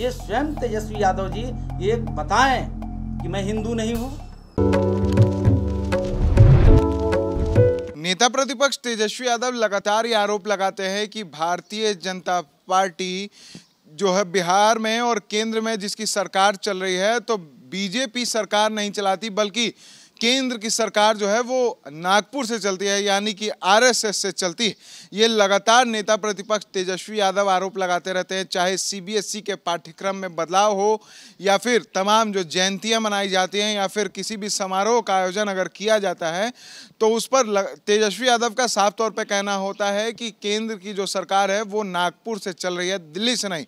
ये स्वयं तेजस्वी यादव जी ये बताएं कि मैं हिंदू नहीं हूं नेता प्रतिपक्ष तेजस्वी यादव लगातार ये आरोप लगाते हैं कि भारतीय जनता पार्टी जो है बिहार में और केंद्र में जिसकी सरकार चल रही है तो बीजेपी सरकार नहीं चलाती बल्कि केंद्र की सरकार जो है वो नागपुर से चलती है यानी कि आरएसएस से चलती है ये लगातार नेता प्रतिपक्ष तेजस्वी यादव आरोप लगाते रहते हैं चाहे सीबीएसई के पाठ्यक्रम में बदलाव हो या फिर तमाम जो जयंतियाँ मनाई जाती हैं या फिर किसी भी समारोह का आयोजन अगर किया जाता है तो उस पर लग... तेजस्वी यादव का साफ तौर पर कहना होता है कि केंद्र की जो सरकार है वो नागपुर से चल रही है दिल्ली से नहीं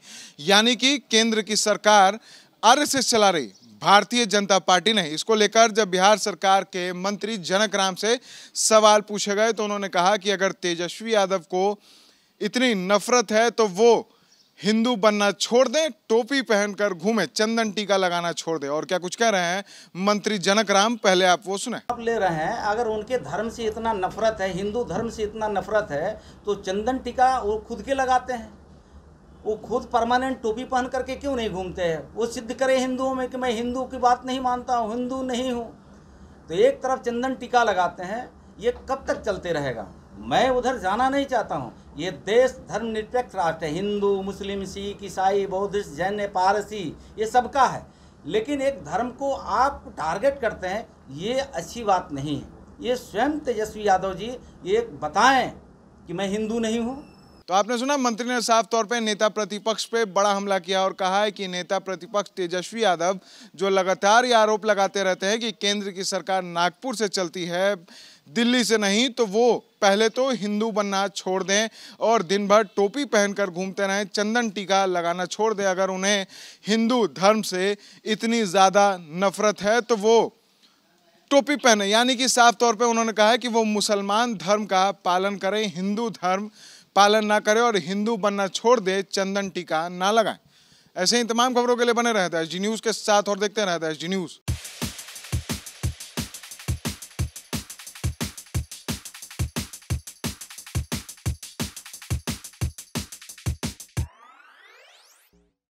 यानी कि केंद्र की सरकार आर चला रही भारतीय जनता पार्टी नहीं इसको लेकर जब बिहार सरकार के मंत्री जनक राम से सवाल पूछे गए तो उन्होंने कहा कि अगर तेजस्वी यादव को इतनी नफरत है तो वो हिंदू बनना छोड़ दें टोपी पहनकर घूमे चंदन टीका लगाना छोड़ दें और क्या कुछ कह रहे हैं मंत्री जनक राम पहले आप वो सुने आप ले रहे हैं अगर उनके धर्म से इतना नफरत है हिंदू धर्म से इतना नफरत है तो चंदन टीका वो खुद के लगाते हैं वो खुद परमानेंट टोपी पहन करके क्यों नहीं घूमते हैं वो सिद्ध करें हिंदुओं में कि मैं हिंदू की बात नहीं मानता हूँ हिंदू नहीं हूँ तो एक तरफ चंदन टीका लगाते हैं ये कब तक चलते रहेगा मैं उधर जाना नहीं चाहता हूँ ये देश धर्म निरपेक्ष राष्ट्र है हिंदू मुस्लिम सिख ईसाई बौद्धिस्ट जैन पारसी ये सबका है लेकिन एक धर्म को आप टारगेट करते हैं ये अच्छी बात नहीं है ये स्वयं तेजस्वी यादव जी ये बताएं कि मैं हिंदू नहीं हूँ तो आपने सुना मंत्री ने साफ तौर पर नेता प्रतिपक्ष पे बड़ा हमला किया और कहा है कि नेता प्रतिपक्ष तेजस्वी यादव जो लगातार ये आरोप लगाते रहते हैं कि केंद्र की सरकार नागपुर से चलती है दिल्ली से नहीं तो वो पहले तो हिंदू बनना छोड़ दें और दिन भर टोपी पहनकर घूमते रहें चंदन टीका लगाना छोड़ दें अगर उन्हें हिंदू धर्म से इतनी ज़्यादा नफरत है तो वो टोपी पहने यानी कि साफ तौर पे उन्होंने कहा है कि वो मुसलमान धर्म का पालन करें हिंदू धर्म पालन ना करें और हिंदू बनना छोड़ दे चंदन टीका ना लगाएं ऐसे ही तमाम खबरों के लिए बने रहता है जी न्यूज़ के साथ और देखते रहता है जी न्यूज़